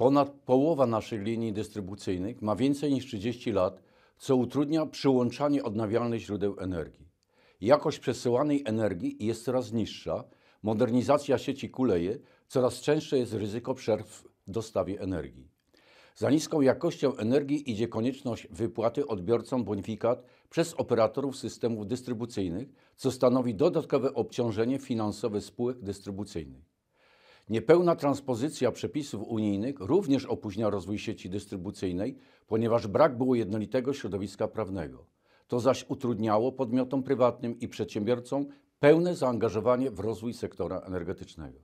Ponad połowa naszych linii dystrybucyjnych ma więcej niż 30 lat, co utrudnia przyłączanie odnawialnych źródeł energii. Jakość przesyłanej energii jest coraz niższa, modernizacja sieci kuleje, coraz częstsze jest ryzyko przerw w dostawie energii. Za niską jakością energii idzie konieczność wypłaty odbiorcom bonifikat przez operatorów systemów dystrybucyjnych, co stanowi dodatkowe obciążenie finansowe spółek dystrybucyjnych. Niepełna transpozycja przepisów unijnych również opóźnia rozwój sieci dystrybucyjnej, ponieważ brak było jednolitego środowiska prawnego. To zaś utrudniało podmiotom prywatnym i przedsiębiorcom pełne zaangażowanie w rozwój sektora energetycznego.